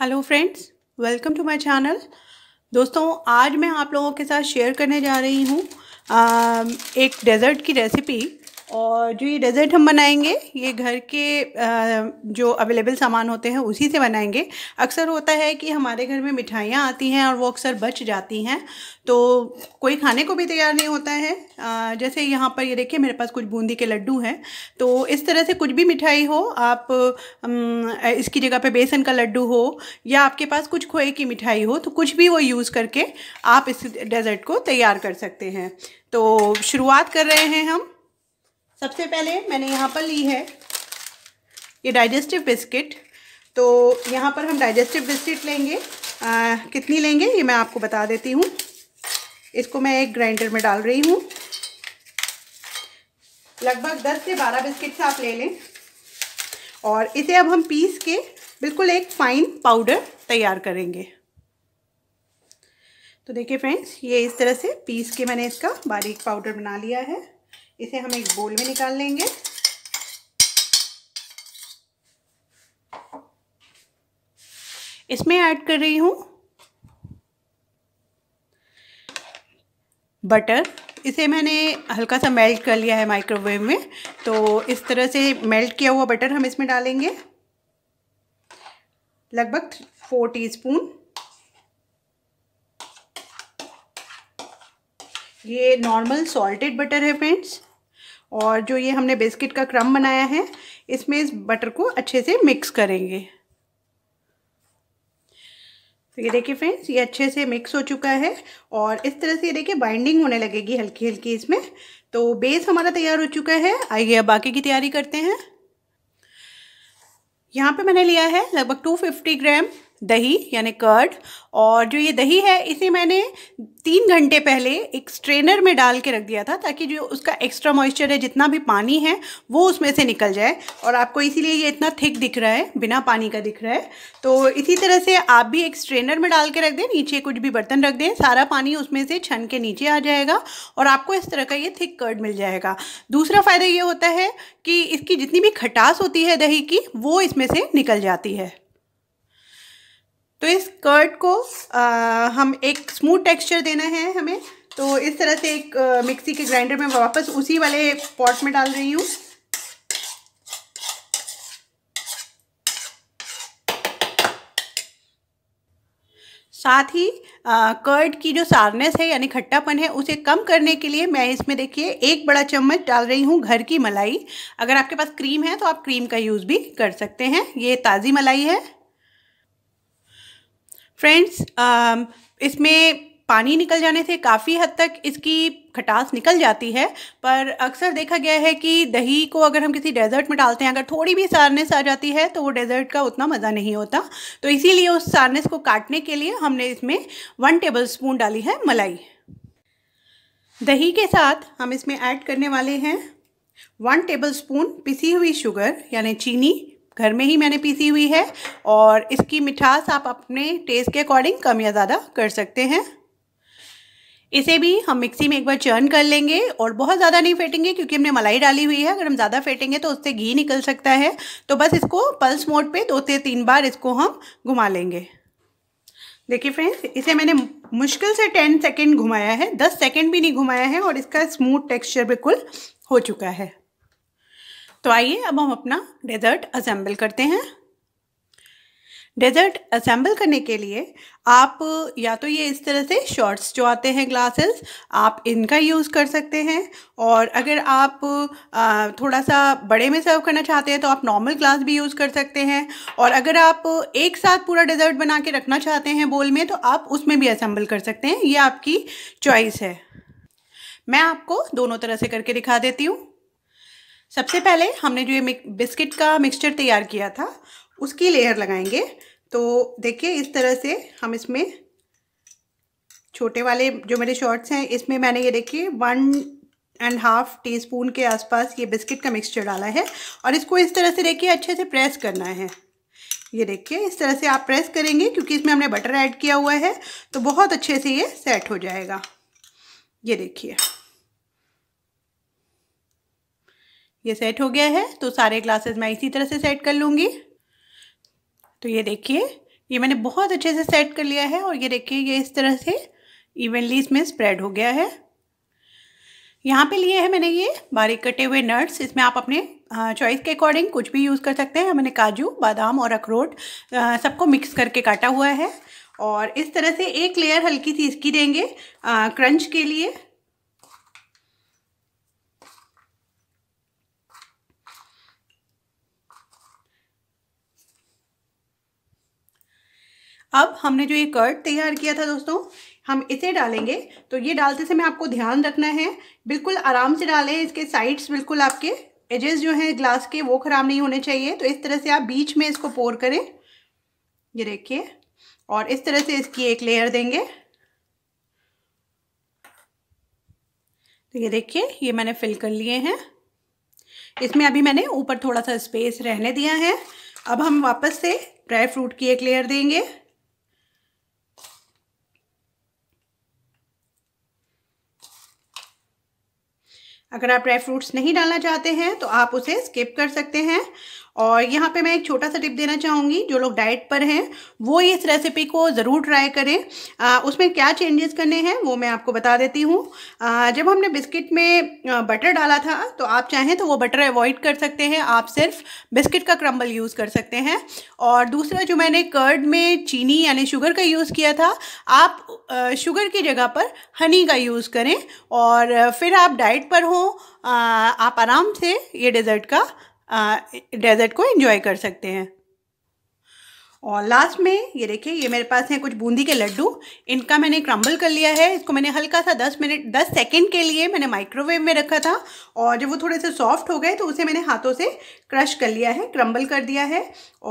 hello friends welcome to my channel दोस्तों आज मैं आप लोगों के साथ शेयर करने जा रही हूँ एक डेज़र्ट की रेसिपी और जो ये डेज़र्ट हम बनाएंगे ये घर के जो अवेलेबल सामान होते हैं उसी से बनाएंगे अक्सर होता है कि हमारे घर में मिठाइयाँ आती हैं और वो अक्सर बच जाती हैं तो कोई खाने को भी तैयार नहीं होता है जैसे यहाँ पर ये देखिए मेरे पास कुछ बूंदी के लड्डू हैं तो इस तरह से कुछ भी मिठाई हो आप इसकी जगह पर बेसन का लड्डू हो या आपके पास कुछ खोए की मिठाई हो तो कुछ भी वो यूज़ करके आप इस डेज़र्ट को तैयार कर सकते हैं तो शुरुआत कर रहे हैं हम सबसे पहले मैंने यहाँ पर ली है ये डाइजेस्टिव बिस्किट तो यहाँ पर हम डाइजेस्टिव बिस्किट लेंगे आ, कितनी लेंगे ये मैं आपको बता देती हूँ इसको मैं एक ग्राइंडर में डाल रही हूँ लगभग 10 से 12 बिस्किट्स आप ले लें और इसे अब हम पीस के बिल्कुल एक फाइन पाउडर तैयार करेंगे तो देखिए फ्रेंड्स ये इस तरह से पीस के मैंने इसका बारीक पाउडर बना लिया है इसे हम एक बोल में निकाल लेंगे इसमें ऐड कर रही हूँ बटर इसे मैंने हल्का सा मेल्ट कर लिया है माइक्रोवेव में तो इस तरह से मेल्ट किया हुआ बटर हम इसमें डालेंगे लगभग फोर टीस्पून ये नॉर्मल सॉल्टेड बटर है फ्रेंड्स और जो ये हमने बिस्किट का क्रम बनाया है इसमें इस बटर को अच्छे से मिक्स करेंगे तो ये देखिए फ्रेंड्स ये अच्छे से मिक्स हो चुका है और इस तरह से ये देखिए बाइंडिंग होने लगेगी हल्की हल्की इसमें तो बेस हमारा तैयार हो चुका है आइए अब बाकी की तैयारी करते हैं यहाँ पे मैंने लिया है लगभग 250 ग्राम दही यानी कर्ड और जो ये दही है इसे मैंने तीन घंटे पहले एक स्ट्रेनर में डाल के रख दिया था ताकि जो उसका एक्स्ट्रा मॉइस्चर है जितना भी पानी है वो उसमें से निकल जाए और आपको इसीलिए ये इतना थिक दिख रहा है बिना पानी का दिख रहा है तो इसी तरह से आप भी एक स्ट्रेनर में डाल के रख दें नीचे कुछ भी बर्तन रख दें सारा पानी उसमें से छन के नीचे आ जाएगा और आपको इस तरह का ये थिक कर्ड मिल जाएगा दूसरा फ़ायदा ये होता है कि इसकी जितनी भी खटास होती है दही की वो इसमें से निकल जाती है तो इस कर्ट को आ, हम एक स्मूथ टेक्सचर देना है हमें तो इस तरह से एक आ, मिक्सी के ग्राइंडर में वापस उसी वाले पॉट में डाल रही हूँ साथ ही कर्ड की जो सारनेस है यानी खट्टापन है उसे कम करने के लिए मैं इसमें देखिए एक बड़ा चम्मच डाल रही हूँ घर की मलाई अगर आपके पास क्रीम है तो आप क्रीम का यूज़ भी कर सकते हैं ये ताज़ी मलाई है फ्रेंड्स um, इसमें पानी निकल जाने से काफ़ी हद तक इसकी खटास निकल जाती है पर अक्सर देखा गया है कि दही को अगर हम किसी डेजर्ट में डालते हैं अगर थोड़ी भी सारनेस आ जाती है तो वो डेजर्ट का उतना मज़ा नहीं होता तो इसीलिए उस सारनेस को काटने के लिए हमने इसमें वन टेबल स्पून डाली है मलाई दही के साथ हम इसमें ऐड करने वाले हैं वन टेबल स्पून पिसी हुई शुगर यानी चीनी घर में ही मैंने पीसी हुई है और इसकी मिठास आप अपने टेस्ट के अकॉर्डिंग कम या ज़्यादा कर सकते हैं इसे भी हम मिक्सी में एक बार चर्न कर लेंगे और बहुत ज़्यादा नहीं फेंटेंगे क्योंकि हमने मलाई डाली हुई है अगर हम ज़्यादा फेंटेंगे तो उससे घी निकल सकता है तो बस इसको पल्स मोड पे दो से तीन बार इसको हम घुमा लेंगे देखिए फ्रेंड्स इसे मैंने मुश्किल से टेन सेकेंड घुमाया है दस सेकेंड भी नहीं घुमाया है और इसका स्मूथ टेक्स्चर बिल्कुल हो चुका है तो आइए अब हम अपना डेजर्ट असेंबल करते हैं डेजर्ट असेंबल करने के लिए आप या तो ये इस तरह से शॉर्ट्स जो आते हैं ग्लासेस आप इनका यूज़ कर सकते हैं और अगर आप थोड़ा सा बड़े में सर्व करना चाहते हैं तो आप नॉर्मल ग्लास भी यूज़ कर सकते हैं और अगर आप एक साथ पूरा डेजर्ट बना के रखना चाहते हैं बोल में तो आप उसमें भी असेंबल कर सकते हैं ये आपकी चॉइस है मैं आपको दोनों तरह से करके दिखा देती हूँ सबसे पहले हमने जो ये बिस्किट का मिक्सचर तैयार किया था उसकी लेयर लगाएंगे तो देखिए इस तरह से हम इसमें छोटे वाले जो मेरे शॉर्ट्स हैं इसमें मैंने ये देखिए वन एंड हाफ टी स्पून के आसपास ये बिस्किट का मिक्सचर डाला है और इसको इस तरह से देखिए अच्छे से प्रेस करना है ये देखिए इस तरह से आप प्रेस करेंगे क्योंकि इसमें हमने बटर ऐड किया हुआ है तो बहुत अच्छे से ये सेट हो जाएगा ये देखिए ये सेट हो गया है तो सारे ग्लासेस मैं इसी तरह से सेट कर लूँगी तो ये देखिए ये मैंने बहुत अच्छे से सेट कर लिया है और ये देखिए ये इस तरह से इवनली इसमें स्प्रेड हो गया है यहाँ पे लिए हैं मैंने ये बारीक कटे हुए नट्स इसमें आप अपने चॉइस के अकॉर्डिंग कुछ भी यूज़ कर सकते हैं मैंने काजू बादाम और अखरोट सबको मिक्स करके काटा हुआ है और इस तरह से एक लेयर हल्की सी इसकी देंगे आ, क्रंच के लिए अब हमने जो ये कर्ड तैयार किया था दोस्तों हम इसे डालेंगे तो ये डालते समय आपको ध्यान रखना है बिल्कुल आराम से डालें इसके साइड्स बिल्कुल आपके एजेस जो हैं ग्लास के वो ख़राब नहीं होने चाहिए तो इस तरह से आप बीच में इसको पोर करें ये देखिए और इस तरह से इसकी एक लेयर देंगे तो ये देखिए ये मैंने फिल कर लिए हैं इसमें अभी मैंने ऊपर थोड़ा सा स्पेस रहने दिया है अब हम वापस से ड्राई फ्रूट की एक लेयर देंगे अगर आप ड्राई फ्रूट्स नहीं डालना चाहते हैं तो आप उसे स्किप कर सकते हैं और यहाँ पे मैं एक छोटा सा टिप देना चाहूँगी जो लोग डाइट पर हैं वो इस रेसिपी को ज़रूर ट्राई करें आ, उसमें क्या चेंजेस करने हैं वो मैं आपको बता देती हूँ जब हमने बिस्किट में बटर डाला था तो आप चाहें तो वो बटर अवॉइड कर सकते हैं आप सिर्फ बिस्किट का क्रम्बल यूज़ कर सकते हैं और दूसरा जो मैंने कर्ड में चीनी यानी शुगर का यूज़ किया था आप शुगर की जगह पर हनी का यूज़ करें और फिर आप डाइट पर हो आप आराम से ये डेज़र्ट का डेज़र्ट को एंजॉय कर सकते हैं और लास्ट में ये देखिए ये मेरे पास हैं कुछ बूंदी के लड्डू इनका मैंने क्रम्बल कर लिया है इसको मैंने हल्का सा दस मिनट दस सेकंड के लिए मैंने माइक्रोवेव में रखा था और जब वो थोड़े से सॉफ्ट हो गए तो उसे मैंने हाथों से क्रश कर लिया है क्रम्बल कर दिया है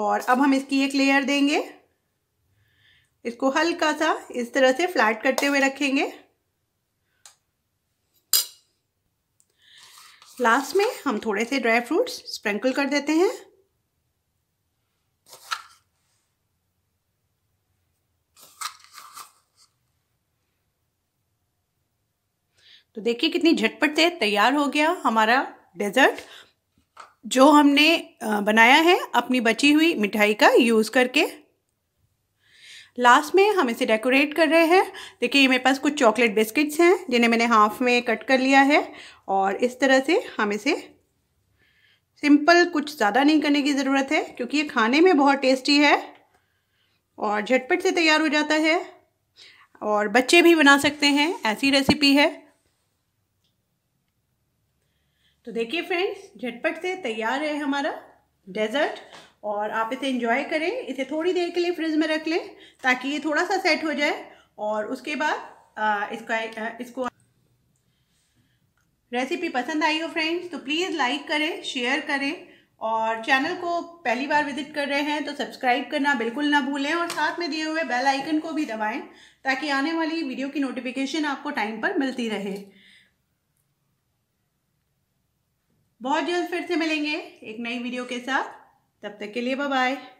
और अब हम इसकी एक लेयर देंगे इसको हल्का सा इस तरह से फ्लैट करते हुए रखेंगे लास्ट में हम थोड़े से ड्राई फ्रूट्स स्प्रिंकल कर देते हैं तो देखिए कितनी झटपट से तैयार हो गया हमारा डेजर्ट जो हमने बनाया है अपनी बची हुई मिठाई का यूज़ करके लास्ट में हम इसे डेकोरेट कर रहे हैं देखिए ये मेरे पास कुछ चॉकलेट बिस्किट्स हैं जिन्हें मैंने हाफ में कट कर लिया है और इस तरह से हम इसे सिंपल कुछ ज़्यादा नहीं करने की ज़रूरत है क्योंकि ये खाने में बहुत टेस्टी है और झटपट से तैयार हो जाता है और बच्चे भी बना सकते हैं ऐसी रेसिपी है तो देखिए फ्रेंड्स झटपट से तैयार है हमारा डेजर्ट और आप इसे इंजॉय करें इसे थोड़ी देर के लिए फ्रिज में रख लें ताकि ये थोड़ा सा सेट हो जाए और उसके बाद इसका इसको रेसिपी पसंद आई हो फ्रेंड्स तो प्लीज़ लाइक करें शेयर करें और चैनल को पहली बार विजिट कर रहे हैं तो सब्सक्राइब करना बिल्कुल ना भूलें और साथ में दिए हुए बेल आइकन को भी दबाएं ताकि आने वाली वीडियो की नोटिफिकेशन आपको टाइम पर मिलती रहे बहुत जल्द फिर से मिलेंगे एक नई वीडियो के साथ तब तक के लिए बाय